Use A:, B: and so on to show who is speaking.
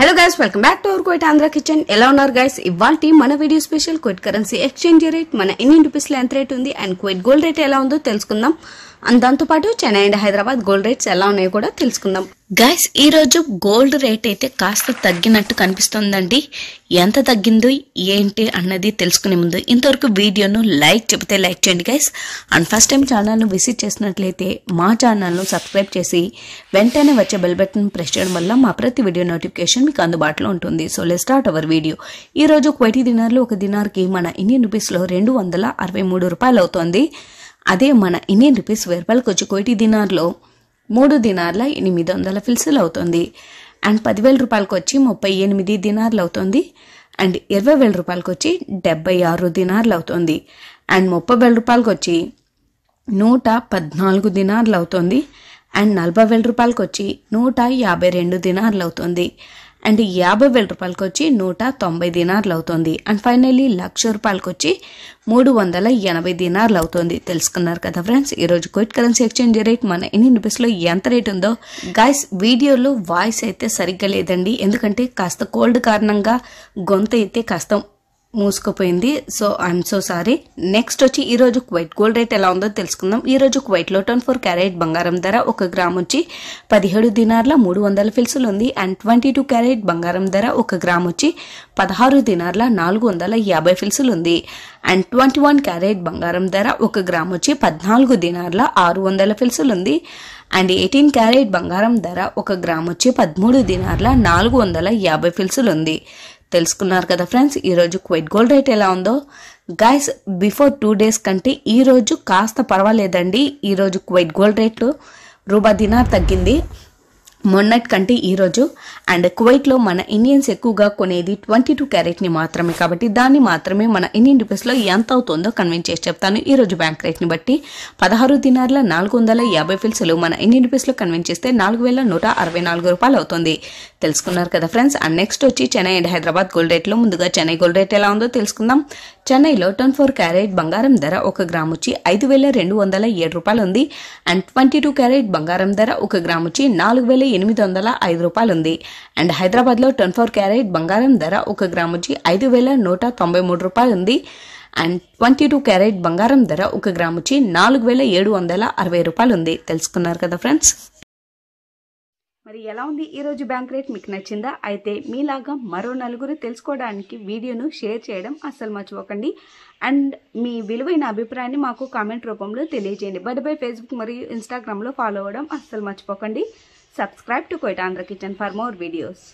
A: hello guys welcome back to our Kuwait Andhra kitchen ఎలా ఉన్నారు guys ఇవాళ మన video special Kuwait currency exchange rate మన ఇండియన్ రూపీస్లో ఎంత రేట్ ఉంది అండ్ కోయిట్ గోల్డ్ రేట్ ఎలా ఉందో తెలుసుకుందాం అండ్ పాటు Chennai and Hyderabad gold rates ఎలా ఉన్నాయో కూడా తెలుసుకుందాం గైస్ రోజు గోల్డ్ రేట్ అయితే కాస్త తగ్గినట్టు కనిపిస్తుందండి ఎంత తగ్గిందో ఏంటి అన్నది తెలుసుకునే ముందు ఇంతవరకు వీడియోను లైక్ చెబితే లైక్ చేయండి గైస్ అండ్ ఫస్ట్ టైం ఛానల్ను విజిట్ చేసినట్లయితే మా ఛానల్ను సబ్స్క్రైబ్ చేసి వెంటనే వచ్చే బెల్ బటన్ ప్రెస్ చేయడం వల్ల మా ప్రతి వీడియో నోటిఫికేషన్ మీకు అందుబాటులో ఉంటుంది so let start our video ఈరోజు క్వైటీ దినార్లో ఒక దినార్కి మన ఇండియన్ రూపీస్లో రెండు వందల అరవై మూడు రూపాయలు అవుతోంది అదే మన ఇండియన్ రూపీస్ వెర్బల్కి వచ్చి కోటి దినార్లో మూడు దినార్ల ఎనిమిది వందల ఫిల్సులు అవుతుంది అండ్ పదివేల రూపాయలకు వచ్చి ముప్పై ఎనిమిది దినార్లు అవుతుంది అండ్ ఇరవై వేల రూపాయలకు వచ్చి డెబ్బై ఆరు దినార్లు అవుతుంది అండ్ ముప్పై వేల రూపాయలకు వచ్చి నూట పద్నాలుగు దినార్లు అవుతుంది అండ్ నలభై వేల రూపాయలకు వచ్చి నూట యాభై రెండు దినార్లు అవుతుంది అండ్ యాభై వేల రూపాయలకి వచ్చి నూట తొంభై దినార్లు అవుతుంది అండ్ ఫైనల్లీ లక్ష రూపాయలకి వచ్చి మూడు వందల ఎనభై దినార్లు అవుతుంది తెలుసుకున్నారు కదా ఫ్రెండ్స్ ఈరోజు కోయిట్ కరెన్సీ ఎక్స్చేంజ్ రేట్ మన ఎన్ని రూపీస్లో ఎంత రేట్ ఉందో గాయస్ వీడియోలో వాయిస్ అయితే సరిగ్గా లేదండి ఎందుకంటే కాస్త కోల్డ్ కారణంగా గొంత అయితే కాస్త మూసుకుపోయింది so I'm so sorry next వచ్చి ఈ రోజు క్వైట్ గోల్డ్ రేట్ ఎలా ఉందో తెలుసుకుందాం ఈ రోజు లో టన్ ఫోర్ క్యారెట్ బంగారం ధర ఒక గ్రామ్ వచ్చి పదిహేడు దినార్ల మూడు వందల ఫిల్సులు ఉంది అండ్ ట్వంటీ టూ క్యారెట్ బంగారం ధర ఒక గ్రామ్ వచ్చి పదహారు దినార్ల నాలుగు వందల యాభై ఫిల్సులు ఉంది అండ్ ట్వంటీ వన్ క్యారెట్ బంగారం ధర ఒక గ్రామ్ వచ్చి పద్నాలుగు దినార్ల ఆరు వందల ఫిల్సులు ఉంది అండ్ ఎయిటీన్ క్యారెట్ బంగారం ధర ఒక గ్రామ్ వచ్చి పదమూడు దినార్ల నాలుగు వందల యాభై ఫిల్సులు ఉంది తెలుసుకున్నారు కదా ఫ్రెండ్స్ ఈరోజు క్వైట్ గోల్డ్ రేట్ ఎలా ఉందో గైస్ బిఫోర్ టూ డేస్ కంటే ఈరోజు కాస్త పర్వాలేదండి ఈరోజు క్వైట్ గోల్డ్ రేట్లు రూబా దినార్ తగ్గింది మొన్నటి కంటే ఈరోజు అండ్ కువైట్లో మన ఇండియన్స్ ఎక్కువగా కొనేది ట్వంటీ టూ క్యారెట్ని మాత్రమే కాబట్టి దాన్ని మాత్రమే మన ఇండియన్ రూపీస్లో ఎంత అవుతుందో కన్విన్స్ చేసి చెప్తాను ఈరోజు బ్యాంక్ రేట్ని బట్టి పదహారు దినార్ల నాలుగు వందల యాభై ఫిల్స్లు మన ఇండియన్ రూపీస్లో కన్విన్స్ చేస్తే నాలుగు వేల నూట అరవై నాలుగు రూపాయలు అవుతుంది తెలుసుకున్నారు కదా ఫ్రెండ్స్ అండ్ నెక్స్ట్ వచ్చి చెన్నై అండ్ హైదరాబాద్ గోల్డ్ రేట్లో ముందుగా చెన్నై గోల్డ్ రేట్ ఎలా ఉందో తెలుసుకుందాం చెన్నైలో టెన్ ఫోర్ క్యారెట్ బంగారం ధర ఒక గ్రామ్ వచ్చి ఐదు వేల రెండు వందల ఏడు రూపాయలు ఉంది అండ్ ట్వంటీ టూ క్యారెట్ బంగారం ధర ఒక గ్రామ్ వచ్చి నాలుగు వేల ఎనిమిది వందల ఐదు రూపాయలు ఉంది అండ్ హైదరాబాద్లో టెన్ ఫోర్ క్యారెట్ బంగారం ధర ఒక గ్రామ్ వచ్చి ఐదు వేల నూట తొంభై మూడు రూపాయలు ఉంది అండ్ ట్వంటీ టూ క్యారెట్ బంగారం ధర ఒక గ్రామ్ వచ్చి నాలుగు వేల ఏడు వందల అరవై రూపాయలు ఉంది తెలుసుకున్నారు కదా ఫ్రెండ్స్ మరి ఎలా ఉంది ఈరోజు బ్యాంక్ రేట్ మీకు నచ్చిందా అయితే మీలాగా మరో నలుగురు తెలుసుకోవడానికి వీడియోను షేర్ చేయడం అస్సలు మర్చిపోకండి అండ్ మీ విలువైన అభిప్రాయాన్ని మాకు కామెంట్ రూపంలో తెలియజేయండి బట్ బై ఫేస్బుక్ మరియు ఇన్స్టాగ్రామ్లో ఫాలో అవ్వడం అస్సలు మర్చిపోకండి subscribe to Kuwait Andhra kitchen for more videos